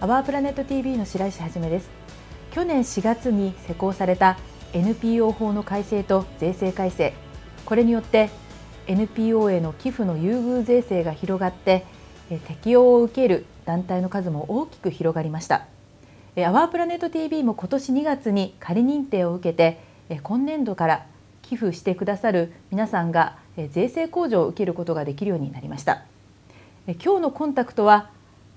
アワープラネット TV の白石はじめです去年4月に施行された NPO 法の改正と税制改正これによって NPO への寄付の優遇税制が広がって適用を受ける団体の数も大きく広がりましたアワープラネット TV も今年2月に仮認定を受けて今年度から寄付してくださる皆さんが税制控除を受けることができるようになりました今日のコンタクトは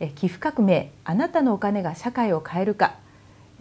寄付革命あなたのお金が社会を変えるか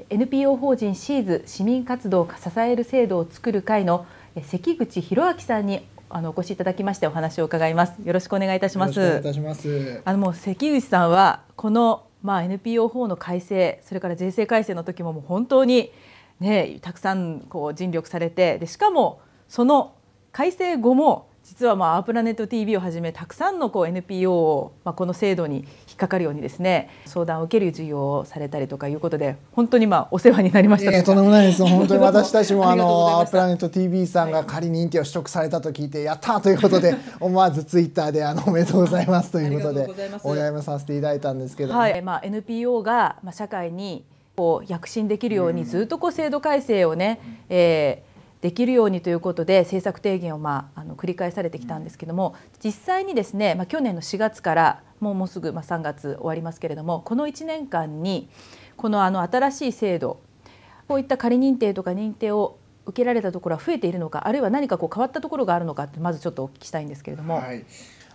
NPO 法人シーズ市民活動を支える制度を作る会の関口博明さんにあのお越しいただきましてお話を伺います。よろしくお願いいたします。ますあのもう関口さんはこのまあ NPO 法の改正、それから税制改正の時ももう本当にねたくさんこう尽力されて、でしかもその改正後も実はまあアプラネット TV をはじめたくさんのこう NPO を、まあ、この制度に引っかかるようにですね相談を受ける授業をされたりとかいうことで本当にまあお世話になりましたとんでもないです 本当に私たちもあのアプラネット TV さんが仮認定を取得されたと聞いて、やったということで 思わずツイッターであのおめでとうございますということでお祝いもさせていただいたんですけど、はいまあ、NPO がまあ社会にこう躍進できるようにずっとこう制度改正をね、うん、えーできるようにということで政策提言を、まあ、あの繰り返されてきたんですけども、実際にですね、まあ、去年の4月からもうもうすぐ、まあ、3月終わりますけれどもこの1年間にこのあの新しい制度こういった仮認定とか認定を受けられたところは増えているのかあるいは何かこう変わったところがあるのかってまずちょっとお聞きしたいんですけれども。はい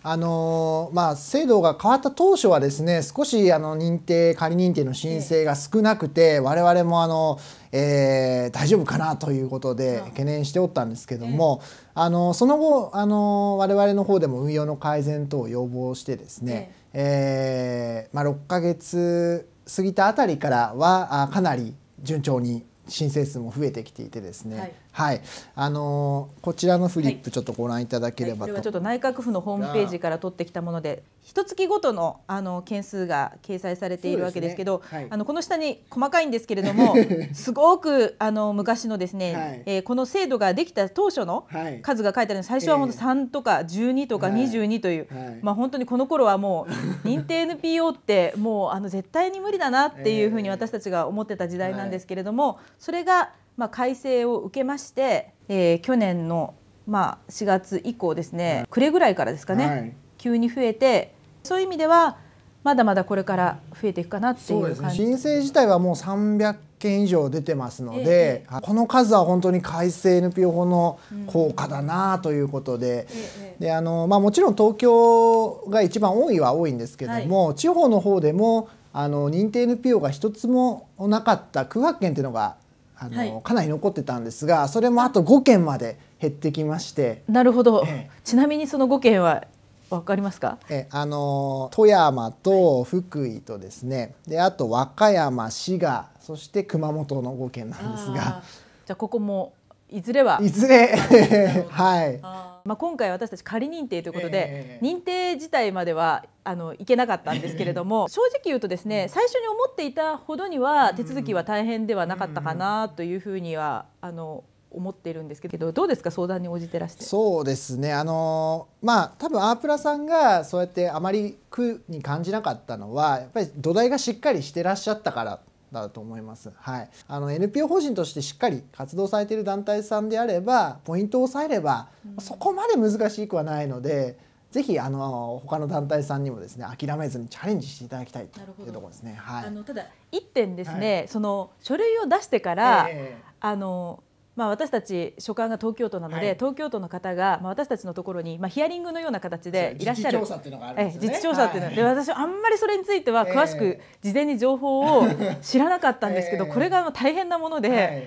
あのまあ、制度が変わった当初はですね少しあの認定仮認定の申請が少なくて、えー、我々もあの、えー、大丈夫かなということで懸念しておったんですけども、えあのその後あの我々の方でも運用の改善等を要望してですね、ええー、まあ、6ヶ月過ぎたあたりからはあかなり順調に申請数も増えてきていてですね、はいはい、あのー、こちらのフリップちょっとご覧いただければと、はいはい、ちょっと内閣府のホームページから取ってきたもので一月ごとのあの件数が掲載されているわけですけど、ねはい、あのこの下に細かいんですけれども すごくあの昔のですね、はい、えー、この制度ができた当初の数が書いてあるので最初は本当3とか12とか22という、まあ、本当にこの頃はもう認定 NPO ってもうあの絶対に無理だなっていうふうに私たちが思ってた時代なんですけれども、それがまあ、改正を受けまして、えー、去年の、まあ、4月以降ですね、暮れぐらいからですかね、はい、急に増えてそういう意味ではまだまだこれから増えていくかなっていう、ね、申請自体はもう300件以上出てますので、ええ、この数は本当に改正 NPO 法の効果だなということでうん、であのまあ、もちろん東京が一番多いは多いんですけども、はい、地方の方でもあの認定 NPO が一つもなかった空白権っていうのがあの、はい、かなり残ってたんですがそれもあと5件まで減ってきましてなるほど、ええ、ちなみにその5件はわかりますかえあの富山と福井とですね、であと和歌山滋賀そして熊本の5県なんですがじゃあここもいずれはいずれ はいまあ、今回私たち仮認定ということで、認定自体まではあのいけなかったんですけれども正直言うとですね最初に思っていたほどには手続きは大変ではなかったかなというふうにはあの思っているんですけどどうですか相談に応じてらしてそうですねあのまあ多分アープラさんがそうやってあまり苦に感じなかったのはやっぱり土台がしっかりしてらっしゃったからだと思います。はい、あの NPO 法人としてしっかり活動されている団体さんであればポイントを抑えれば、そこまで難しくはないので。ぜひあの他の団体さんにもですね諦めずにチャレンジしていただきたいというところですね。はい、あのただ一点ですね、はい、その書類を出してから、えー、あのまあ、私たち所管が東京都なので、はい、東京都の方が、まあ、私たちのところに、まあ、ヒアリングのような形でいらっしゃる自治調査っていうのがあるんです、ね、自治調査っていうの、はい、で私あんまりそれについては詳しく事前に情報を 知らなかったんですけど、えー、これが大変なもので、はい、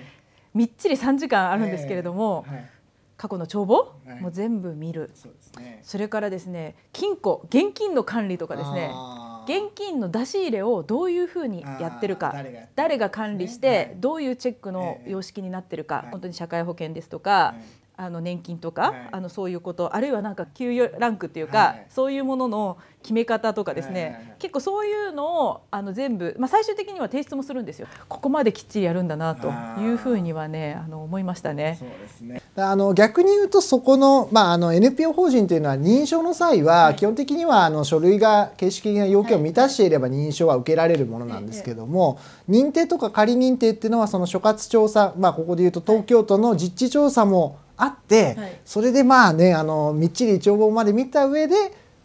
みっちり3時間あるんですけれども。えーはい過去の帳簿、もう全部見るそ、ね,、れからですね金庫現金の管理とかですね現金の出し入れをどういうふうにやってるか誰が管理してどういうチェックの様式になってるか本当に社会保険ですとかあの年金とか、はい、あのそういうことあるいはなんか給与ランクっていうか、はい、そういうものの決め方とかですね、はい、結構そういうのをあの全部、まあ、最終的には提出もするんですよここまできっちりやるんだなというふうにはねあの思いましたね。そうですねあの逆に言うとそこの,、まあ、あの NPO 法人というのは認証の際は基本的にはあの書類が形式的な要件を満たしていれば認証は受けられるものなんですけども、認定とか仮認定っていうのはその所轄調査、まあ、ここで言うと東京都の実地調査も、あって、はい、それでまあねあのみっちり帳簿まで見た上で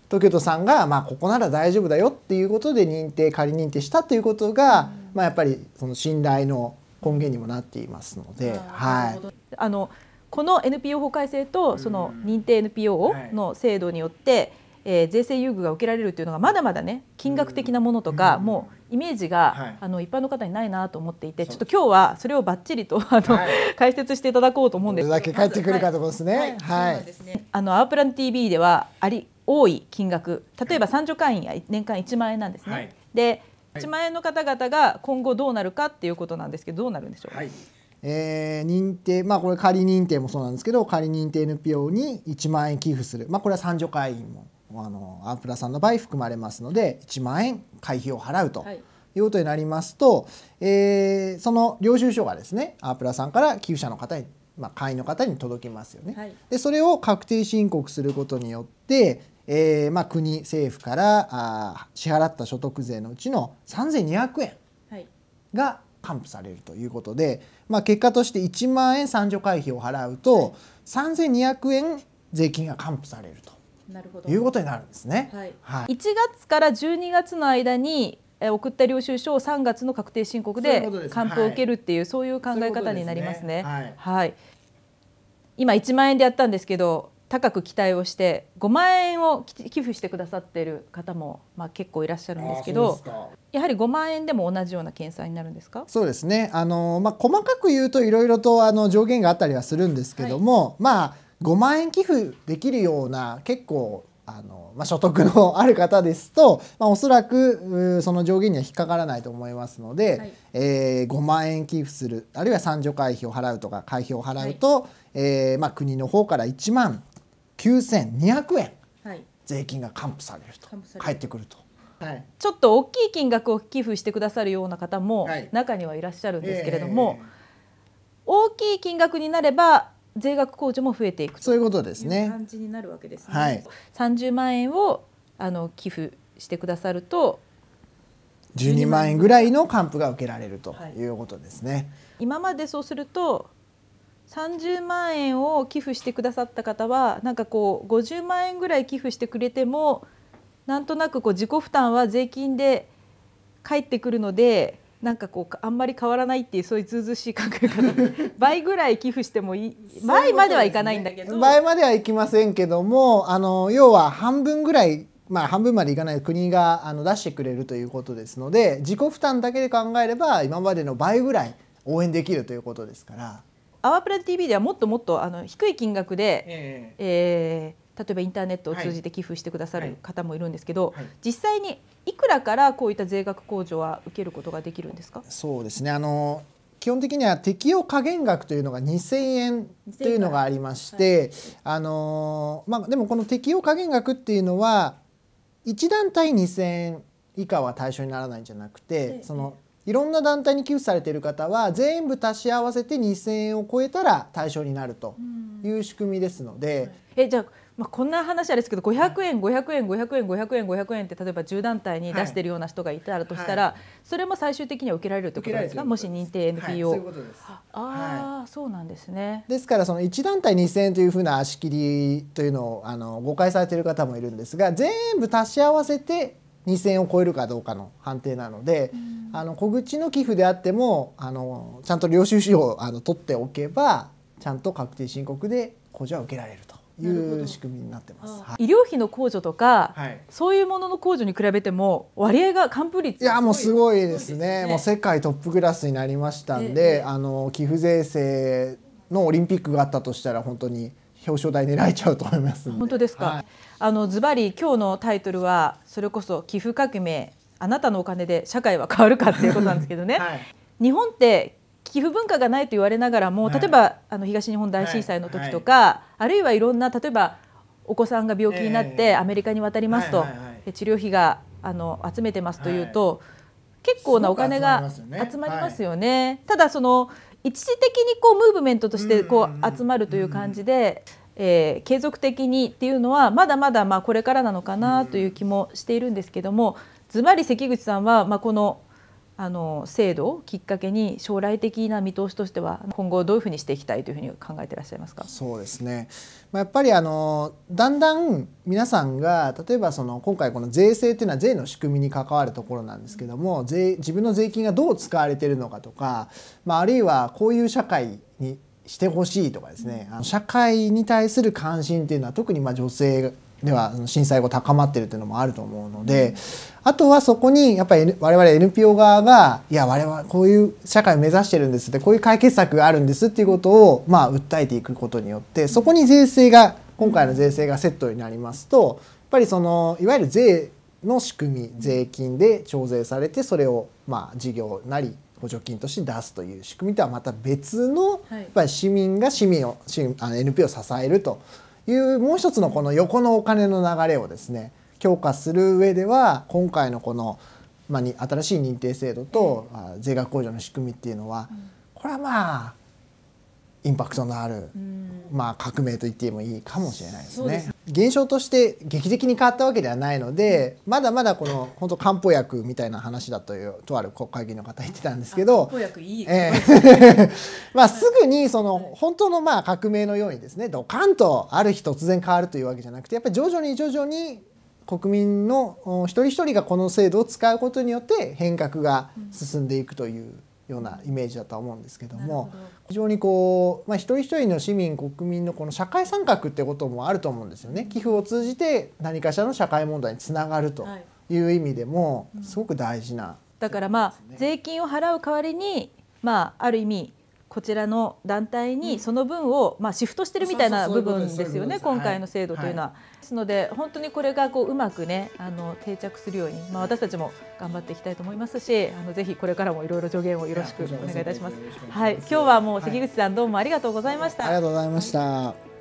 東京都さんが、まあ、ここなら大丈夫だよっていうことで認定仮認定したっていうことが、うん、まあ、やっぱりその信頼の根源にもなっていますので。はい、あのこの NPO 法改正とその認定 NPO の制度によって、えー、税制優遇が受けられるというのがまだまだね金額的なものとかもうイメージが、はい、あの一般の方にないなと思っていてちょっと今日はそれをばっちりとあの、はい、解説していただこうと思うんですどれだけ帰ってくるかと思うんですね。はい、はい、ね、あのアープラン TV ではあり多い金額例えば三助会員や年間1万円なんですね。で1万円の方々が今後どうなるかっていうことなんですけどどうなるんでしょう、はいえー、認定まあこれ仮認定もそうなんですけど仮認定 NPO に1万円寄付する、まあ、これは三助会員もあのアンプラさんの場合含まれますので1万円会費を払うと。はいいうことになりますと、えー、その領収書がですねアープラさんから寄付者の方に、まあ、会員の方に届きますよね。はい、でそれを確定申告することによって、えーまあ、国政府からあ支払った所得税のうちの3200円が還付されるということで、はい、まあ、結果として1万円三助会費を払うと、三千3200円税金が還付されると。なるほどいうことになるんですね。はいはい、月から十二月の間に送った領収書を3月の確定申告で還付を受けるっていう、そういう考え方になりますね。はい、今1万円でやったんですけど高く期待をして5万円を寄付してくださっている方も、まあ、結構いらっしゃるんですけどやはり5万円でも同じような検査になるんですかそうですねあの、まあ、細かく言うといろいろとあの上限があったりはするんですけども、はい、まあ5万円寄付できるような結構あのまあ、所得のある方ですと、まあ、おそらくその上限には引っかからないと思いますので、はい、えー、5万円寄付するあるいは賛助会費を払うとか会費を払うと、はい、えー、まあ、国の方から1万9200円、はい、税金が還付されると返ってくると。はい、ちょっと大きい金額を寄付してくださるような方も中にはいらっしゃるんですけれども、えー、大きい金額になれば税額控除も増えていくということですね。感じになるわけですね。はい。三十万円をあの寄付してくださると。12万円ぐらいの還付が受けられるということですね。はい、今までそうすると30万円を寄付してくださった方はなんかこう50万円ぐらい寄付してくれてもなんとなくこう自己負担は税金で返ってくるのでなんかこうあんまり変わらないっていうそういうずうずしい考え方で 倍ぐらい寄付してもいい前まではいかないんだけど、ね、前まではいきませんけどもあの要は半分ぐらいまあ、半分までいかない国があの出してくれるということですので自己負担だけで考えれば今までの倍ぐらい応援できるということですから。アワープラ TV ではもっともっとあの低い金額で、ええー例えばインターネットを通じて寄付してくださる方もいるんですけど、はいはい、実際にいくらからこういった税額控除は受けることができるんですかそうですねあの基本的には適用下限額というのが2000円というのがありまして、はい、あのまあ、でもこの適用下限額っていうのは1団体2000円以下は対象にならないんじゃなくて、そのいろんな団体に寄付されている方は全部足し合わせて2000円を超えたら対象になるという仕組みですので。うん、えじゃあまあ、こんな話あれですけど500円500円500円500円500円って例えば10団体に出しているような人がいたらとしたら、はいそれも最終的には受けられるということですかもし認定 NPO。はい、そうあ、はい、そうなんですねですからその1団体2,000円というふうな足切りというのをあの誤解されている方もいるんですが全部足し合わせて2,000を超えるかどうかの判定なので、あの小口の寄付であってもあのちゃんと領収書をあの取っておけばちゃんと確定申告で控除は受けられると。いう仕組みになってます。はい、医療費の控除とか、はい、そういうものの控除に比べても割合が完封率いやもうすごいですね、ね、もう世界トップクラスになりましたんで、ええ、あの寄付税制のオリンピックがあったとしたら本当に表彰台狙いちゃうと思います本当ですか、はい、あのズバリ今日のタイトルはそれこそ寄付革命あなたのお金で社会は変わるかっていうことなんですけどね、はい、日本って寄付文化がないと言われながらも、例えばあの東日本大震災の時とか、あるいはいろんな例えばお子さんが病気になってアメリカに渡りますと、え治療費があの集めてますというと、結構なお金が集まりますよね。ただその一時的にこうムーブメントとしてこう集まるという感じで、えー、継続的にっていうのはまだまだまあこれからなのかなという気もしているんですけどもずばり関口さんはまあこのあの制度をきっかけに将来的な見通しとしては今後どういうふうにしていきたいというふうに考えていらっしゃいますかそうですね、まあ、やっぱりあのだんだん皆さんが例えばその今回この税制というのは税の仕組みに関わるところなんですけども税自分の税金がどう使われているのかとか、まあ、あるいはこういう社会にしてほしいとかですね、うん、社会に対する関心っていうのは特にまあ女性では震災後高まってるっていうのもあると思うので、あとはそこにやっぱり我々 NPO 側が「いや我々こういう社会を目指してるんです」ってこういう解決策があるんですっていうことをまあ訴えていくことによってそこに税制が今回の税制がセットになりますとやっぱりそのいわゆる税の仕組み税金で徴税されてそれをまあ事業なり補助金として出すという仕組みとはまた別の、やっぱり市民が市民をあの NPO を支えるというもう一つのこの横のお金の流れをですね強化する上では今回のこの、まあ、に新しい認定制度と、うん、税額控除の仕組みっていうのは、これはまあインパクトのあるまあ、革命と言ってもいいかもしれないですね現象として劇的に変わったわけではないので、まだまだこの本当漢方薬みたいな話だというとある国会議員の方言ってたんですけど漢方いい、えー、まあすぐにその本当のまあ革命のようにですねドカンとある日突然変わるというわけじゃなくてやっぱり徐々に徐々に国民の一人一人がこの制度を使うことによって変革が進んでいくという。うんようなイメージだと思うんですけども非常にこう、まあ、一人一人の市民国民のこの社会参画ってこともあると思うんですよね。寄付を通じて何かしらの社会問題につながるという意味でもすごく大事な、ねうん、だからまあ税金を払う代わりに、まあ、ある意味こちらの団体にその分を、まあ、シフトしてるみたいな部分ですよね今回の制度というのは。ですので本当にこれがこううまくねあの定着するように、まあ、私たちも頑張っていきたいと思いますしあのぜひこれからもいろいろ助言をよろしくお願いいたします。はい、今日はもう関口さん、どうもありがとうございました。ありがとうございました。